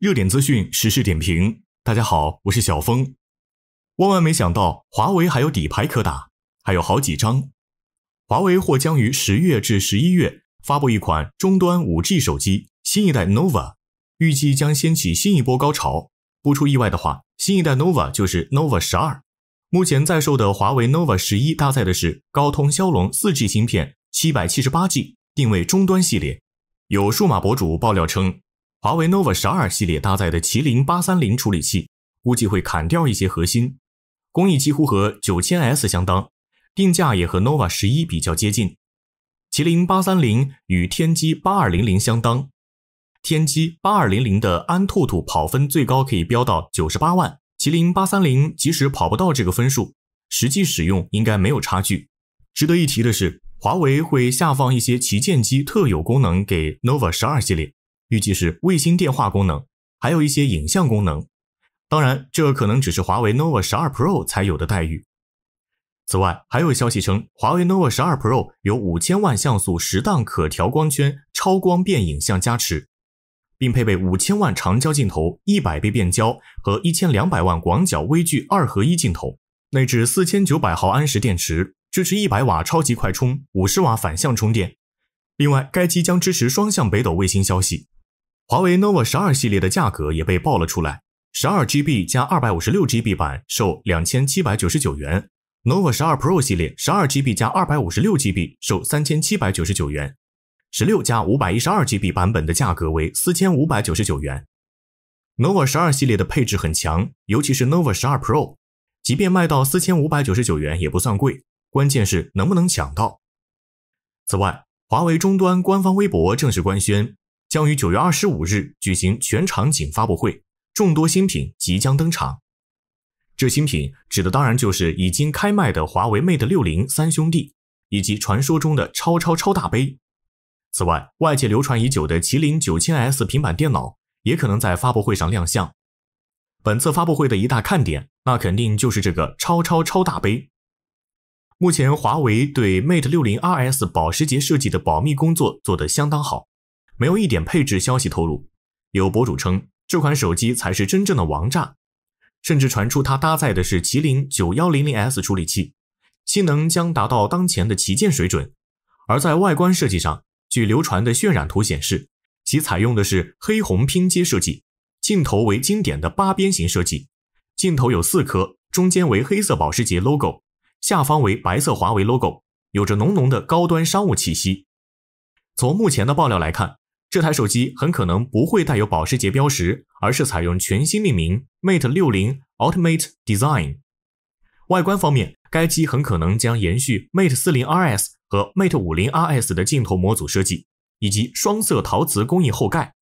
热点资讯，时事点评。大家好，我是小峰。万万没想到，华为还有底牌可打，还有好几张。华为或将于十月至十一月发布一款终端五 G 手机，新一代 Nova，预计将掀起新一波高潮。不出意外的话，新一代 Nova 就是 Nova 十二。目前在售的华为 Nova 十一搭载的是高通骁龙四 G 芯片，七百七十八 G 定位终端系列。有数码博主爆料称。华为 nova 十二系列搭载的麒麟八三零处理器，估计会砍掉一些核心，工艺几乎和九千 S 相当，定价也和 nova 十一比较接近。麒麟八三零与天玑八二零零相当，天玑八二零零的安兔兔跑分最高可以飙到九十八万，麒麟八三零即使跑不到这个分数，实际使用应该没有差距。值得一提的是，华为会下放一些旗舰机特有功能给 nova 十二系列。预计是卫星电话功能，还有一些影像功能。当然，这可能只是华为 nova 十二 Pro 才有的待遇。此外，还有消息称，华为 nova 十二 Pro 有五千万像素十档可调光圈超光变影像加持，并配备五千万长焦镜头、一百倍变焦和一千两百万广角微距二合一镜头，内置四千九百毫安时电池，支持一百瓦超级快充、五十瓦反向充电。另外，该机将支持双向北斗卫星消息。华为 nova 十二系列的价格也被曝了出来，十二 GB 加二百五十六 GB 版售两千七百九十九元，nova 十二 Pro 系列十二 GB 加二百五十六 GB 售三千七百九十九元，十六加五百一十二 GB 版本的价格为四千五百九十九元。nova 十二系列的配置很强，尤其是 nova 十二 Pro，即便卖到四千五百九十九元也不算贵，关键是能不能抢到。此外，华为终端官方微博正式官宣。将于九月二十五日举行全场景发布会，众多新品即将登场。这新品指的当然就是已经开卖的华为 Mate 六零三兄弟，以及传说中的超超超大杯。此外，外界流传已久的麒麟九千 S 平板电脑也可能在发布会上亮相。本次发布会的一大看点，那肯定就是这个超超超大杯。目前，华为对 Mate 六零 r S 保时捷设计的保密工作做得相当好。没有一点配置消息透露，有博主称这款手机才是真正的王炸，甚至传出它搭载的是麒麟九幺零零 S 处理器，性能将达到当前的旗舰水准。而在外观设计上，据流传的渲染图显示，其采用的是黑红拼接设计，镜头为经典的八边形设计，镜头有四颗，中间为黑色保时捷 logo，下方为白色华为 logo，有着浓浓的高端商务气息。从目前的爆料来看，这台手机很可能不会带有保时捷标识，而是采用全新命名 Mate 60 Ultimate Design。外观方面，该机很可能将延续 Mate 40 RS 和 Mate 50 RS 的镜头模组设计，以及双色陶瓷工艺后盖。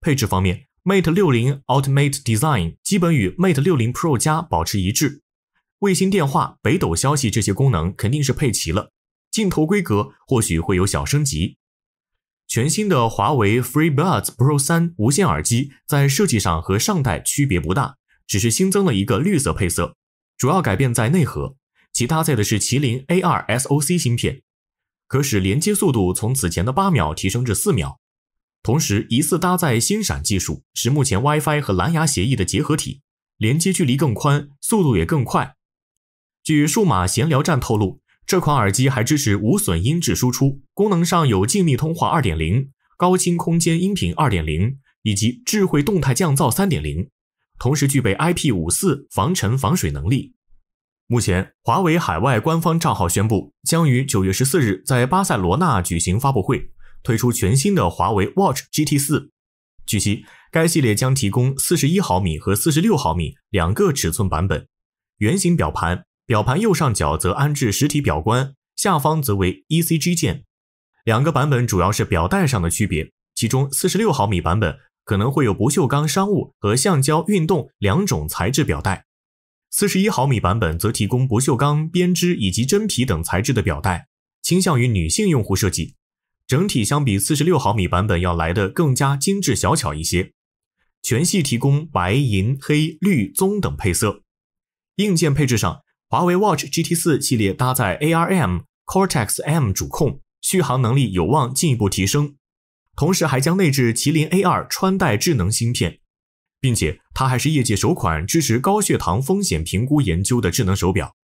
配置方面，Mate 60 Ultimate Design 基本与 Mate 60 Pro 加保持一致，卫星电话、北斗消息这些功能肯定是配齐了。镜头规格或许会有小升级。全新的华为 FreeBuds Pro 三无线耳机在设计上和上代区别不大，只是新增了一个绿色配色，主要改变在内核，其搭载的是麒麟 A2 SOC 芯片，可使连接速度从此前的八秒提升至四秒。同时，疑似搭载星闪技术，是目前 WiFi 和蓝牙协议的结合体，连接距离更宽，速度也更快。据数码闲聊站透露。这款耳机还支持无损音质输出，功能上有静谧通话2.0、高清空间音频2.0以及智慧动态降噪3.0，同时具备 IP54 防尘防水能力。目前，华为海外官方账号宣布，将于九月十四日在巴塞罗那举行发布会，推出全新的华为 Watch GT 四。据悉，该系列将提供四十一毫米和四十六毫米两个尺寸版本，圆形表盘。表盘右上角则安置实体表冠，下方则为 ECG 键。两个版本主要是表带上的区别，其中四十六毫米版本可能会有不锈钢商务和橡胶运动两种材质表带，四十一毫米版本则提供不锈钢编织以及真皮等材质的表带，倾向于女性用户设计。整体相比四十六毫米版本要来的更加精致小巧一些。全系提供白银、黑、绿、棕等配色。硬件配置上。华为 Watch GT 四系列搭载 ARM Cortex M 主控，续航能力有望进一步提升，同时还将内置麒麟 a 二穿戴智能芯片，并且它还是业界首款支持高血糖风险评估研究的智能手表，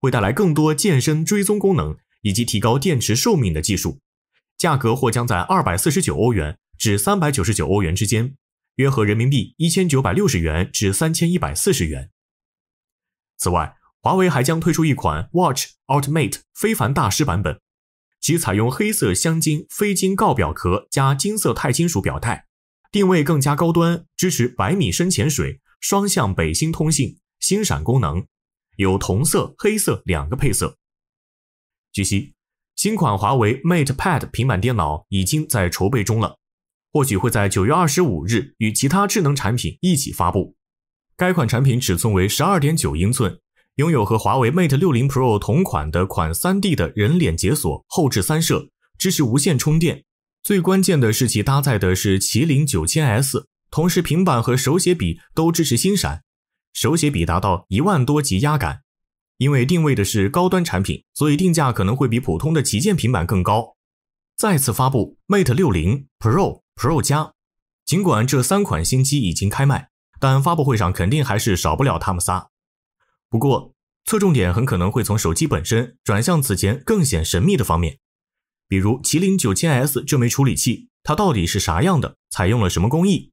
会带来更多健身追踪功能以及提高电池寿命的技术，价格或将在249欧元至399欧元之间，约合人民币1960元至3140元。此外，华为还将推出一款 Watch Ultimate 非凡大师版本，其采用黑色镶金非金锆表壳加金色钛金属表带，定位更加高端，支持百米深潜水、双向北星通信、星闪功能，有同色、黑色两个配色。据悉，新款华为 Mate Pad 平板电脑已经在筹备中了，或许会在九月二十五日与其他智能产品一起发布。该款产品尺寸为十二点九英寸。拥有和华为 Mate 六零 Pro 同款的款三 D 的人脸解锁、后置三摄、支持无线充电。最关键的是，其搭载的是麒麟九千 S，同时平板和手写笔都支持星闪，手写笔达到一万多级压感。因为定位的是高端产品，所以定价可能会比普通的旗舰平板更高。再次发布 Mate 六零 Pro、Pro 加。尽管这三款新机已经开卖，但发布会上肯定还是少不了他们仨。不过，侧重点很可能会从手机本身转向此前更显神秘的方面，比如麒麟九千 S 这枚处理器，它到底是啥样的？采用了什么工艺？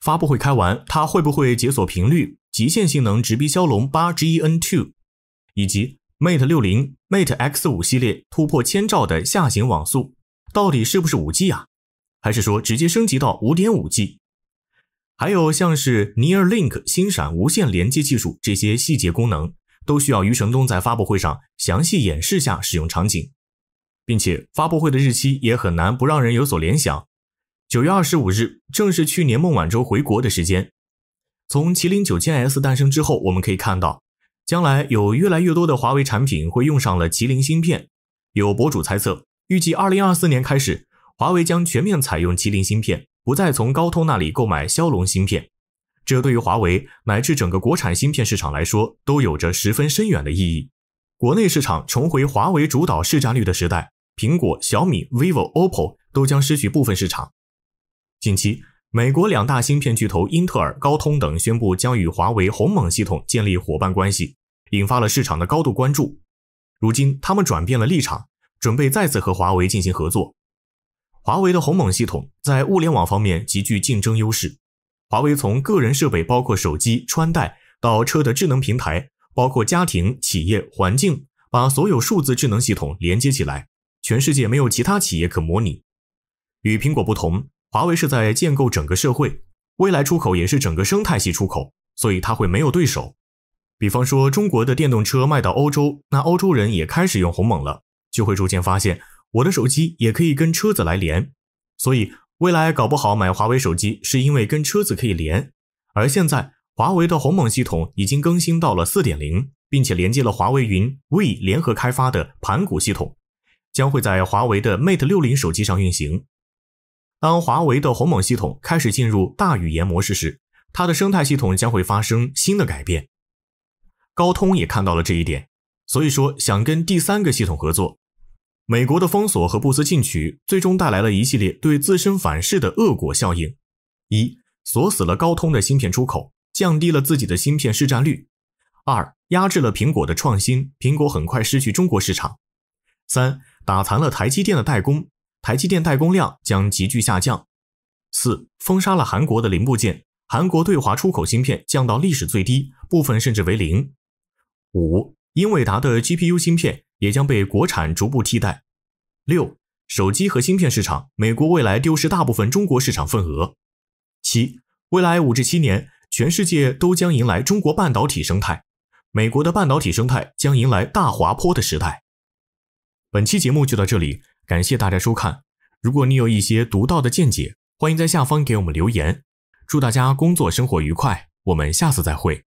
发布会开完，它会不会解锁频率极限性能，直逼骁龙八 Gen2？以及 Mate 六零、Mate X 五系列突破千兆的下行网速，到底是不是五 G 啊？还是说直接升级到五点五 G？还有像是 Near Link 星闪无线连接技术这些细节功能，都需要余承东在发布会上详细演示下使用场景，并且发布会的日期也很难不让人有所联想。九月二十五日正是去年孟晚舟回国的时间。从麒麟九千 S 诞生之后，我们可以看到，将来有越来越多的华为产品会用上了麒麟芯片。有博主猜测，预计二零二四年开始，华为将全面采用麒麟芯片。不再从高通那里购买骁龙芯片，这对于华为乃至整个国产芯片市场来说都有着十分深远的意义。国内市场重回华为主导市占率的时代，苹果、小米、vivo、oppo 都将失去部分市场。近期，美国两大芯片巨头英特尔、高通等宣布将与华为鸿蒙系统建立伙伴关系，引发了市场的高度关注。如今，他们转变了立场，准备再次和华为进行合作。华为的鸿蒙系统在物联网方面极具竞争优势。华为从个人设备，包括手机、穿戴，到车的智能平台，包括家庭、企业环境，把所有数字智能系统连接起来，全世界没有其他企业可模拟。与苹果不同，华为是在建构整个社会，未来出口也是整个生态系出口，所以它会没有对手。比方说，中国的电动车卖到欧洲，那欧洲人也开始用鸿蒙了，就会逐渐发现。我的手机也可以跟车子来连，所以未来搞不好买华为手机是因为跟车子可以连。而现在华为的鸿蒙系统已经更新到了四点零，并且连接了华为云 We 联合开发的盘古系统，将会在华为的 Mate 六零手机上运行。当华为的鸿蒙系统开始进入大语言模式时，它的生态系统将会发生新的改变。高通也看到了这一点，所以说想跟第三个系统合作。美国的封锁和不思进取，最终带来了一系列对自身反噬的恶果效应：一、锁死了高通的芯片出口，降低了自己的芯片市占率；二、压制了苹果的创新，苹果很快失去中国市场；三、打残了台积电的代工，台积电代工量将急剧下降；四、封杀了韩国的零部件，韩国对华出口芯片降到历史最低，部分甚至为零；五。英伟达的 GPU 芯片也将被国产逐步替代。六、手机和芯片市场，美国未来丢失大部分中国市场份额。七、未来五至七年，全世界都将迎来中国半导体生态，美国的半导体生态将迎来大滑坡的时代。本期节目就到这里，感谢大家收看。如果你有一些独到的见解，欢迎在下方给我们留言。祝大家工作生活愉快，我们下次再会。